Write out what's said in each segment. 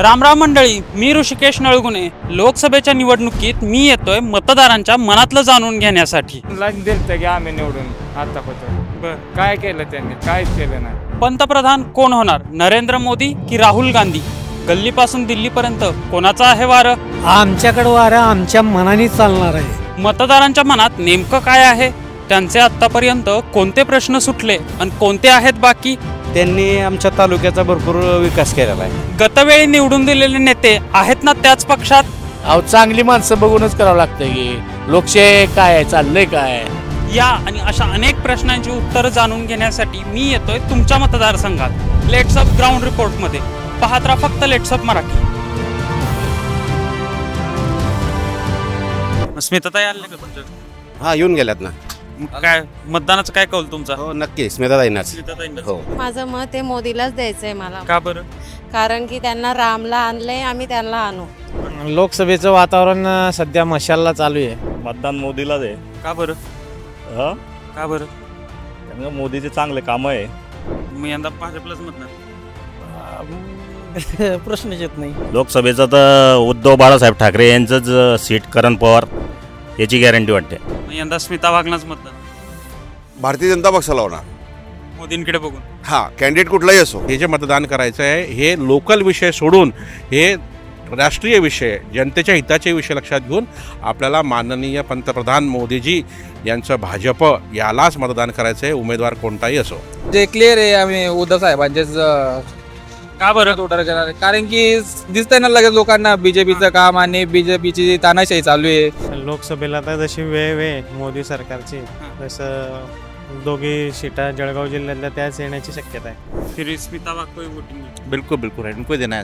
रामराम मंडळी मी ऋषिकेश नळगुणे लोकसभेच्या निवडणुकीत मी येतोय मतदारांच्या मनातलं जाणून घेण्यासाठी आम्ही निवडून काय केलं त्यांनी काय केलं नाही पंतप्रधान कोण होणार नरेंद्र मोदी की राहुल गांधी गल्लीपासून दिल्लीपर्यंत कोणाचं आहे वारं आमच्याकडे वारं आमच्या मनाने चालणार आहे मतदारांच्या मनात नेमकं काय आहे त्यांचे आतापर्यंत कोणते प्रश्न सुटले आणि कोणते आहेत बाकी त्यांनी आमच्या तालुक्याचा भरपूर विकास केलेला आहे गतवेळी निवडून दिलेले नेते आहेत ना त्याच पक्षात अहो चांगली माणसं बघूनच करावं लागतं की लोकशाही काय आहे चाललंय काय या आणि अशा अनेक प्रश्नांची उत्तरं जाणून घेण्यासाठी मी येतोय तुमच्या मतदारसंघात लेट्सअप ग्राउंड रिपोर्ट मध्ये पाहत राहा फक्त लेट्सअप मराठी स्मिता हा येऊन गेल्यात ना काय मतदानाचं काय कौल तुमचा हो नक्की स्मिताताईंनाच स्मिताताईंना हो माझं मत हे मोदीलाच द्यायचंय मला का बरं कारण की त्यांना रामला आणलंय आम्ही त्यांना आणू लोकसभेचं वातावरण सध्या मशालला चालू आहे मतदान मोदीलाच आहे का बरं हं? का बरं मोदीचे चांगले काम आहे मी यंदा भाजपलाच म्हणणार प्रश्नच येत नाही लोकसभेचं तर उद्धव बाळासाहेब ठाकरे यांचंच सीट करण पवार याची गॅरंटी वाटते यंदा स्मिता वागणार मतदान भारतीय जनता पक्षाला होणार मोदींकडे बघून हा कॅन्डिडेट कुठलाही असो हे जे मतदान करायचं आहे हे लोकल विषय सोडून हे राष्ट्रीय विषय जनतेच्या हिताचे विषय लक्षात घेऊन आपल्याला माननीय पंतप्रधान मोदीजी यांचं भाजप यालाच मतदान करायचं आहे उमेदवार कोणताही असो जे क्लिअर आहे आम्ही उद्धव साहेबांचेच का बरं तोटा रचणार आहे? कारण की दिसतंय ना लगेच लोकांना बीजेपीचं काम आणि बीजेपीची तानाशाही चालू आहे लोकसभेला तर जशी वेळ वेळ मोदी सरकारची तसं दोघी सीटा जळगाव जिल्ह्यातल्या त्याच येण्याची शक्यता आहे बिलकुल बिलकुल वोटिंग देना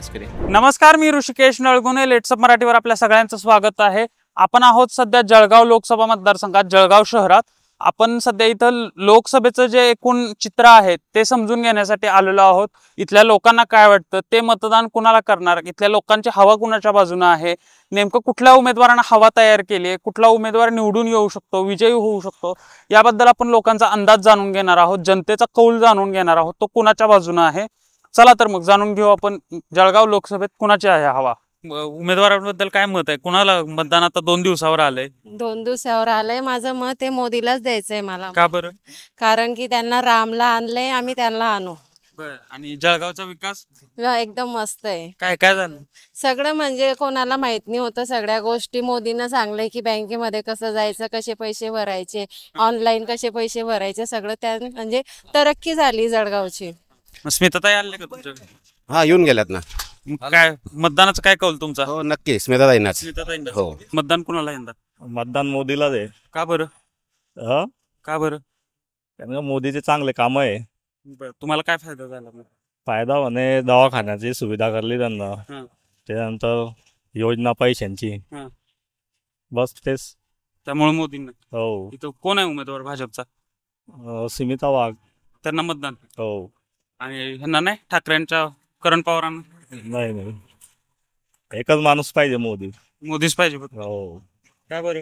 नमस्कार मी ऋषिकेश नळगुने लेट्सअप मराठीवर आपल्या सगळ्यांचं स्वागत आहे आपण आहोत सध्या जळगाव लोकसभा मतदारसंघात जळगाव शहरात आपण सध्या इथं लोकसभेचं जे एकूण चित्र आहे ते समजून घेण्यासाठी आलेलो आहोत इथल्या लोकांना काय वाटतं ते मतदान कुणाला करणार इथल्या लोकांची हवा कुणाच्या बाजूनं आहे नेमकं कुठल्या उमेदवारांना हवा तयार केली आहे कुठला उमेदवार निवडून येऊ शकतो विजयी होऊ शकतो याबद्दल आपण लोकांचा अंदाज जाणून घेणार आहोत जनतेचा कौल जाणून घेणार आहोत तो कुणाच्या बाजूनं आहे चला तर मग जाणून घेऊ आपण जळगाव लोकसभेत कुणाची आहे हवा उमेदवाराबद्दल काय मत आहे कुणाला मतदान आता दोन दिवसावर आलंय दोन दिवसावर आलंय माझं मत हे मोदीलाच द्यायचंय मला का बरं कारण की त्यांना रामला आणलंय आम्ही त्यांना आणू आणि जळगावचा विकास एकदम मस्त आहे काय काय झालं सगळं म्हणजे कोणाला माहित नाही होतं सगळ्या गोष्टी मोदीनं सांगले की बँकेमध्ये कसं जायचं कसे पैसे भरायचे ऑनलाईन कसे पैसे भरायचे सगळं त्या म्हणजे तरक्की झाली जळगावची स्मिता का हा येऊन गेल्यात ना काय मतदानाचं काय कौल तुमचा हो नक्की स्मिता ताईनाच हो. मतदान कुणाला यंदा मतदान मोदीलाच आहे का बर का बर मोदीचे चांगले काम आहे तुम्हाला काय फायदा झाला फायदा म्हणे दवाखान्याची सुविधा करली त्यांना त्याच्यानंतर योजना पैशांची बस तेच त्यामुळे मोदींना हो इथं कोण आहे उमेदवार भाजपचा अं, वाघ त्यांना मतदान हो आणि ह्यांना नाही ठाकरेंच्या करण पवारांना नाही नाही एकच माणूस पाहिजे मोदी मोदीच पाहिजे हो काय बरे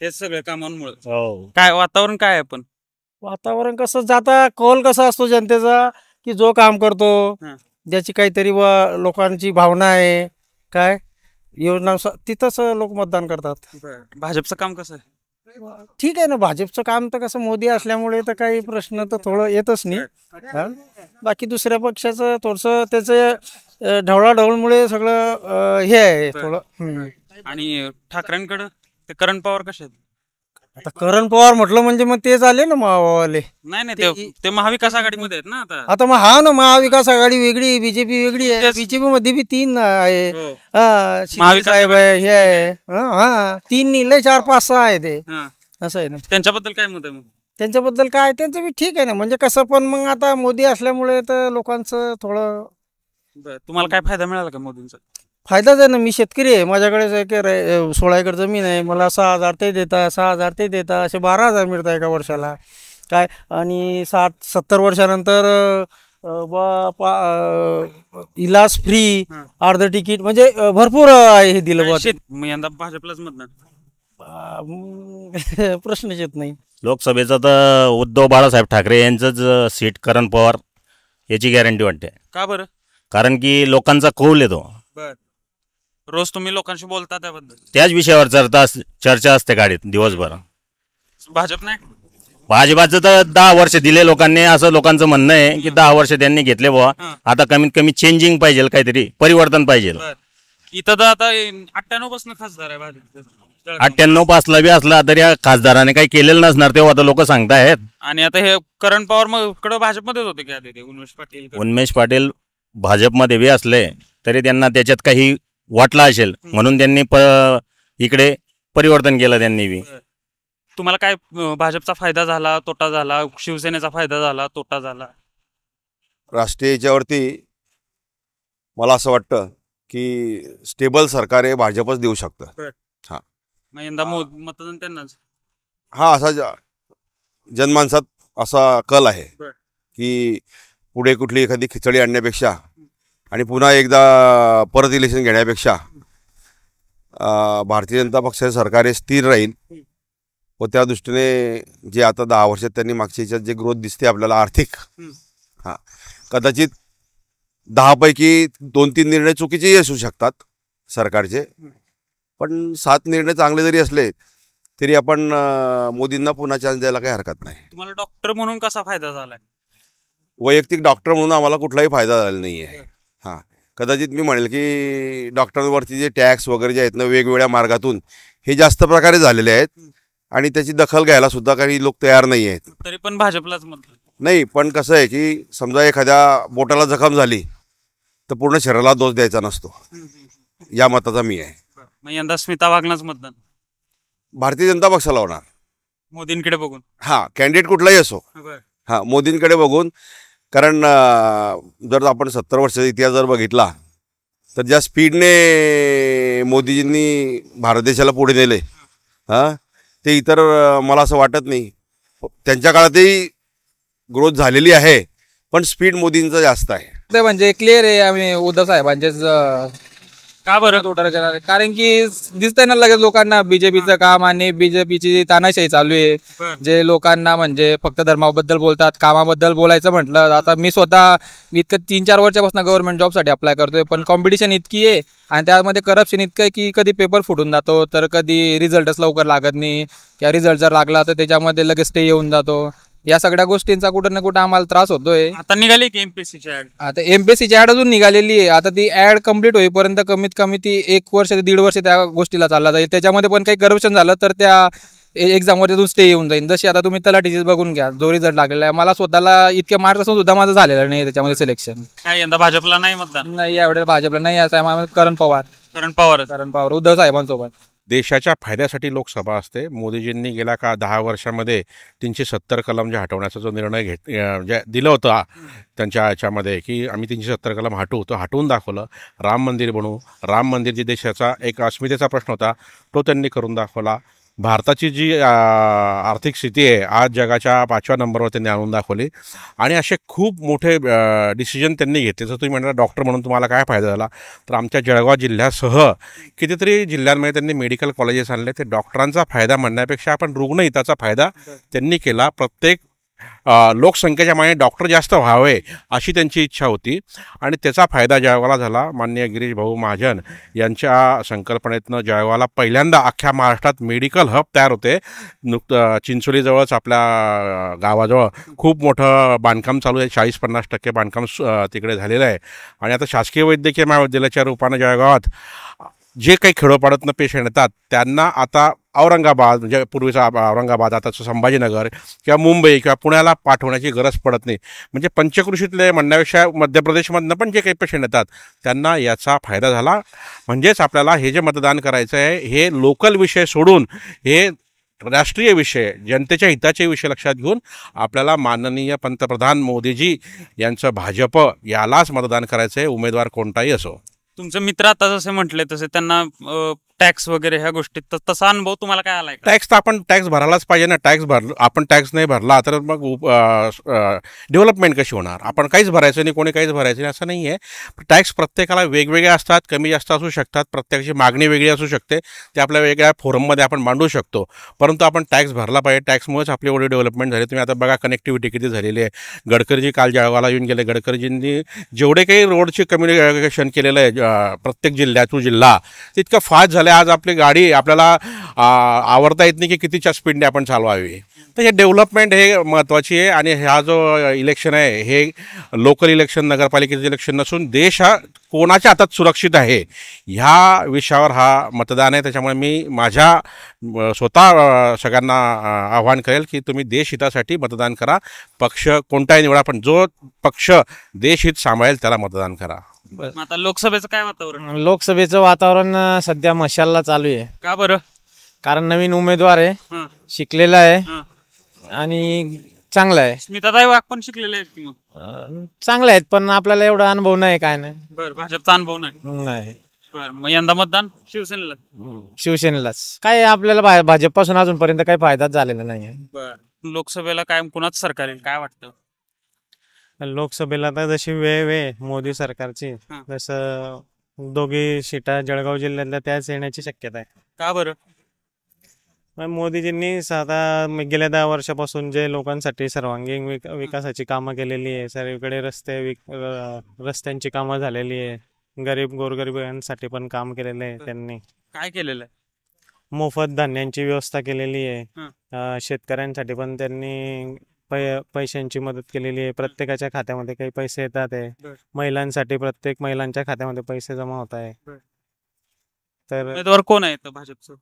तेच सगळ्या कामांमुळे हो काय वातावरण काय आहे पण वातावरण कसं जाता कौल कसा असतो जनतेचा की जो काम करतो ज्याची काहीतरी लोकांची भावना आहे काय योजना तिथंच लोक मतदान करतात भाजपचं काम कसं आहे ठीक आहे ना भाजपचं काम तर कसं मोदी असल्यामुळे तर काही प्रश्न तर थोडं येतच नाही बाकी दुसऱ्या पक्षाचं थोडस त्याच ढवळाढवळमुळे सगळं हे आहे थोडं आणि ठाकरेंकडं ते करण पवार कसे आहेत आता करण पवार म्हटलं म्हणजे मग तेच आले ना महाभावाले नाही नाही ते- ते महाविकास आघाडीमध्ये आहेत ना आता मग हा ना महाविकास आघाडी वेगळी बीजेपी वेगळी आहे बीजेपी मध्ये बी तीन आहे हो. महाविकास साहेब हे आहे हा, तीन चार पाच सहा आहे ते असं आहे ना त्यांच्याबद्दल काय म्हणत मग त्यांच्याबद्दल काय त्यांचं बी ठीक आहे ना म्हणजे कसं पण मग आता मोदी असल्यामुळे तर लोकांचं थोडं तुम्हाला काय फायदा मिळाला का मोदींचा फायदाच आहे ना मी शेतकरी आहे माझ्याकडे एक सोळा एकर जमीन आहे मला सहा हजार ते देता सहा हजार ते देता असे बारा हजार मिळत एका वर्षाला काय आणि सात सत्तर वर्षानंतर बा इलाज फ्री अर्ध तिकीट म्हणजे भरपूर आहे हे दिलं बा यंदा भाजपलाच प्रश्नच येत नाही लोकसभेचं तर उद्धव बाळासाहेब ठाकरे यांचंच सीट करण पवार याची गॅरंटी वाटते का बरं कारण की लोकांचा कौल येतो रोज तुम्ही लोकांशी बोलता त्याबद्दल त्याच विषयावर चर्चा चर्चा असते गाडीत दिवसभर भाजप नाही भाजपाचं तर दहा वर्ष दिले लोकांनी असं लोकांचं म्हणणं आहे की दहा वर्ष त्यांनी घेतले बुवा आता कमीत कमी चेंजिंग पाहिजे काहीतरी परिवर्तन पाहिजे इथं तर आता अठ्ठ्याण्णव पासून खासदार आहे भाजप अठ्ठ्याण्णव पासला बी असला तरी या खासदाराने काही केलेलं नसणार तेव्हा आता लोक सांगतायत आणि आता हे करण पवार मग कडे भाजपमध्येच होते उन्मेश पाटील उन्मेश पाटील भाजपमध्ये बी असले तरी त्यांना त्याच्यात काही वाटला असेल म्हणून त्यांनी इकडे परिवर्तन केलं त्यांनी बी तुम्हाला काय भाजपचा फायदा झाला तोटा झाला शिवसेनेचा फायदा झाला तोटा झाला राष्ट्रीय याच्यावरती मला असं वाटतं की स्टेबल सरकार हे भाजपच देऊ शकतं हा यंदा मतदान त्यांनाच हा असा जनमानसात असा कल आहे की पुढे कुठली एखादी खिचडी आणण्यापेक्षा आणि पुन्हा एकदा परत इलेक्शन घेण्यापेक्षा भारतीय जनता पक्षाचे सरकार हे स्थिर राहील व त्या दृष्टीने जे आता दहा वर्षात त्यांनी मागच्या याच्यात जे ग्रोथ दिसते आपल्याला आर्थिक हां कदाचित दहापैकी दोन तीन निर्णय चुकीचेही असू शकतात सरकारचे पण सात निर्णय चांगले जरी असले तरी आपण मोदींना पुन्हा चान्स द्यायला काही हरकत नाही तुम्हाला डॉक्टर म्हणून कसा फायदा झाला वैयक्तिक डॉक्टर म्हणून आम्हाला कुठलाही फायदा झाला नाही आहे हां कदाचित मी म्हणेल की डॉक्टरांवरती जे टॅक्स वगैरे जे आहेत ना वेगवेगळ्या मार्गातून हे जास्त प्रकारे झालेले आहेत आणि त्याची दखल घ्यायला सुद्धा काही लोक तयार नाही आहेत तरी पण भाजपलाच नाही पण कसं आहे की समजा एखाद्या बोटाला जखम झाली तर पूर्ण शरीराला दोष द्यायचा नसतो या मताचा मी आहे यंदा स्मिता वागणाच मतदान भारतीय जनता पक्षाला होणार मोदींकडे बघून हा कॅन्डिडेट कुठलाही असो हा मोदींकडे बघून कारण जर आपण सत्तर वर्षाचा इतिहास जर बघितला तर ज्या स्पीडने मोदीजींनी भारत देशाला पुढे नेले हां ते इतर मला असं वाटत नाही त्यांच्या काळातही ग्रोथ झालेली आहे पण स्पीड मोदींचं जास्त आहे ते म्हणजे क्लिअर आहे आम्ही उद्धव साहेबांचेच का बरं आहे कारण की दिसतंय ना लगेच लोकांना बीजेपीचं काम आणि बीजेपीची तानाशाही चालू आहे जे लोकांना म्हणजे फक्त धर्माबद्दल बोलतात कामाबद्दल बोलायचं म्हटलं आता मी स्वतः इतकं तीन चार वर्षापासून गव्हर्नमेंट जॉबसाठी अप्लाय करतोय पण कॉम्पिटिशन इतकी आहे आणि त्यामध्ये करप्शन इतकं आहे की कधी पेपर फुटून जातो तर कधी रिझल्टच लवकर लागत नाही किंवा रिझल्ट जर लागला तर त्याच्यामध्ये लगेच ते येऊन जातो या सगळ्या गोष्टींचा कुठं ना कुठं आम्हाला त्रास होतोय आता निघाली की एमपीएससीची ऍड आता एमपीएससीची ऍड अजून निघालेली आहे आता ती ऍड कम्प्लीट होईपर्यंत कमीत कमी ती एक वर्ष ते दीड वर्ष त्या गोष्टीला चालला जाईल त्याच्यामध्ये पण काही करप्शन झालं तर त्या एक्झामवर तिथून स्टे येऊन जाईल जशी आता तुम्ही तलाठीचीच बघून घ्या जोरी जर लागलेला आहे मला स्वतःला इतके मार्क्स असून सुद्धा माझं झालेलं नाही त्याच्यामध्ये सिलेक्शन यंदा भाजपला नाही मतदान नाही यावेळेस भाजपला नाही असं करण पवार करण पवार करण पवार उद्धव साहेबांसोबत देशाच्या फायद्यासाठी लोकसभा असते मोदीजींनी गेल्या का दहा वर्षामध्ये तीनशे सत्तर कलम जे हटवण्याचा जो निर्णय घेत जे दिलं होतं त्यांच्या याच्यामध्ये की आम्ही तीनशे सत्तर कलम हटवू तो हटवून दाखवलं राम मंदिर बनवू राम मंदिर जे देशाचा एक अस्मितेचा प्रश्न होता तो त्यांनी करून दाखवला भारताची जी आर्थिक स्थिती आहे आज जगाच्या पाचव्या नंबरवर त्यांनी आणून दाखवली आणि असे खूप मोठे डिसिजन त्यांनी घेतले तर तुम्ही म्हणता डॉक्टर म्हणून तुम्हाला काय फायदा झाला तर आमच्या जळगाव जिल्ह्यासह कितीतरी जिल्ह्यांमध्ये त्यांनी मेडिकल कॉलेजेस आणले ते डॉक्टरांचा फायदा म्हणण्यापेक्षा आपण रुग्णहिताचा फायदा त्यांनी केला प्रत्येक लोकसंख्येच्या माने डॉक्टर जास्त व्हावे अशी त्यांची इच्छा होती आणि त्याचा फायदा जयवाला झाला मान्य गिरीश भाऊ महाजन यांच्या संकल्पनेतनं जयवाला पहिल्यांदा अख्ख्या महाराष्ट्रात मेडिकल हब तयार होते नुकतं चिंचोलीजवळच आपल्या गावाजवळ खूप मोठं बांधकाम चालू आहे चाळीस पन्नास टक्के बांधकाम तिकडे झालेलं आहे आणि आता शासकीय वैद्यकीय महाविद्यालयाच्या रूपानं जळगावात जे काही खेडोपाड्यातनं पेशंट येतात त्यांना आता औरंगाबाद म्हणजे पूर्वीचा औरंगाबाद आता संभाजीनगर किंवा मुंबई किंवा पुण्याला पाठवण्याची गरज पडत नाही म्हणजे पंचकृषीतले म्हणण्यापेक्षा मध्य प्रदेशमधनं पण जे काही पेशंट येतात त्यांना याचा फायदा झाला म्हणजेच आपल्याला हे जे मतदान करायचं आहे हे लोकल विषय सोडून हे राष्ट्रीय विषय जनतेच्या हिताचे विषय लक्षात घेऊन आपल्याला माननीय पंतप्रधान मोदीजी यांचं भाजप यालाच मतदान करायचं आहे उमेदवार कोणताही असो तुमचं मित्र आता जसे म्हटले तसे त्यांना टॅक्स वगैरे ह्या गोष्टीत तर तसा अनुभव तुम्हाला काय आलाय टॅक्स तर आपण टॅक्स भरायलाच पाहिजे ना टॅक्स भर आपण टॅक्स नाही भरला तर मग डेव्हलपमेंट कशी होणार आपण काहीच भरायचं नाही कोणी काहीच भरायचं नाही असं नाही आहे टॅक्स प्रत्येकाला वेगवेगळे असतात कमी जास्त असू शकतात प्रत्येकाची मागणी वेगळी असू शकते ते आपल्या वेगळ्या फोरममध्ये आपण मांडू शकतो परंतु आपण टॅक्स भरला पाहिजे टॅक्समुळेच आपली एवढी डेव्हलपमेंट झाली तुम्ही आता बघा कनेक्टिव्हिटी किती झालेली आहे गडकरीजी काल जळगावला येऊन गेले गडकरीजींनी जेवढे काही रोडचे कम्युनिकेशन केलेलं आहे प्रत्येक जिल्ह्यातून जिल्हा तितकं फास्ट झालं आज आपली गाडी आपल्याला आवडता येत नाही की कितीच्या स्पीडने आपण चालवावी तर हे डेव्हलपमेंट हे महत्त्वाची आहे आणि हा जो इलेक्शन आहे हे लोकल इलेक्शन नगरपालिकेचं इलेक्शन नसून देश हा कोणाच्या हातात सुरक्षित आहे ह्या विषयावर हा मतदान आहे त्याच्यामुळे मी माझ्या स्वतः सगळ्यांना आव्हान करेल की तुम्ही देशहितासाठी मतदान करा पक्ष कोणताही निवडा पण जो पक्ष देशहित सांभाळेल त्याला मतदान करा आता लोकसभेचं काय वातावरण लोकसभेचं वातावरण सध्या मशालला चालू आहे का बरं कारण नवीन उमेदवार आहे शिकलेला आहे आणि चांगला आहे स्मिताताई वाघ पण शिकलेले आहेत की चांगले आहेत पण आपल्याला एवढा अनुभव नाही काय नाही बर भाजपचा अनुभव नाही यंदा मतदान शिवसेनेला शिवसेनेलाच काय आपल्याला भाजपपासून अजूनपर्यंत काही फायदाच झालेला नाही लोकसभेला काय कुणाच सरकार काय वाटतं लोकसभेला तर जशी वेळ वेळ मोदी सरकारची तसं दोघी सीटा जळगाव जिल्ह्यातल्या त्याच येण्याची शक्यता आहे का बरं मोदीजींनी साधा गेल्या दहा वर्षापासून जे लोकांसाठी सर्वांगीण विकासाची कामं केलेली आहे सर्वीकडे रस्ते रस्त्यांची कामं झालेली आहे गरीब गोरगरीबांसाठी पण काम केलेलं आहे त्यांनी काय केलेलं आहे मोफत धान्यांची व्यवस्था केलेली आहे शेतकऱ्यांसाठी पण त्यांनी पै पैशांची मदत केलेली आहे प्रत्येकाच्या खात्यामध्ये काही पैसे येतात आहे महिलांसाठी प्रत्येक महिलांच्या खात्यामध्ये पैसे जमा होत आहे बर. तर मतदार कोण आहे इथं भाजपचं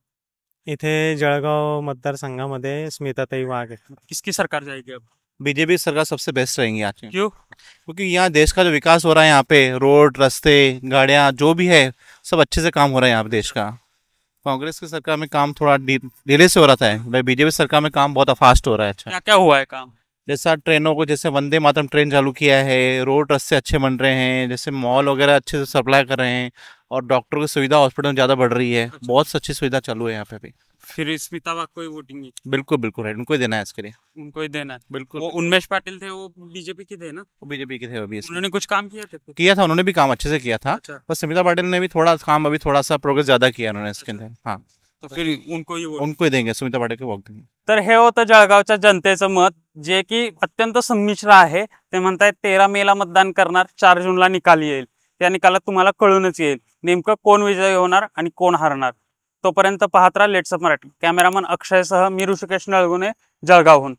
इथे जळगाव मतदारसंघामध्ये स्मिताताई वाघ आहे किसकी सरकार जाएगी अब बीजेपी सरकार सबसे बेस्ट रहेंगी आज क्यों? क्योंकि यहाँ देश का जो विकास हो रहा है यहाँ पे रोड रास्ते गाड़ियाँ जो भी है सब अच्छे से काम हो रहा है यहाँ पे देश का कांग्रेस की सरकार में काम थोड़ा डिले धीरे से हो रहा था भाई बीजेपी सरकार में काम बहुत फास्ट हो रहा है अच्छा क्या हुआ है काम जैसा ट्रेनों को जैसे वंदे मातरम ट्रेन चालू किया है रोड रस्ते अच्छे बन रहे हैं जैसे मॉल वगैरह अच्छे से सप्लाई कर रहे हैं और डॉक्टरों की सुविधा हॉस्पिटल में ज़्यादा बढ़ रही है अच्छा। बहुत अच्छी सुविधा चालू है यहाँ पे अभी फिर स्मिता बाग को ही वोटिंग बिल्कुल बिल्कुल राइट उनको ही देना है इसके लिए उनको ही देना है बिल्कुल वो उन्मेश पाटिल थे वो बीजेपी के थे ना वो बीजेपी के थे अभी उन्होंने कुछ काम किया था किया था उन्होंने भी काम अच्छे से किया था बस अच्छा। स्मिता पाटिल ने भी थोड़ा काम अभी थोड़ा सा प्रोग्रेस ज़्यादा किया उन्होंने इसके अच्छा। अंदर हाँ तो फिर उनको ही उनको ही देंगे सुमिता पाटिल के वॉक देंगे तर वो तो जळगावच्या जनतेचं मत जे की अत्यंत संमिश्र आहे ते म्हणतायत तेरा मेला मतदान करणार चार जूनला निकाल येईल त्या निकाला तुम्हाला कळूनच येईल नेमकं कोण विजय होणार आणि कोण हरणार तोपर्यंत पाहत राहा ऑफ मराठी कॅमेरामन अक्षयसह मी ऋषिकेश नळगुणे जळगावहून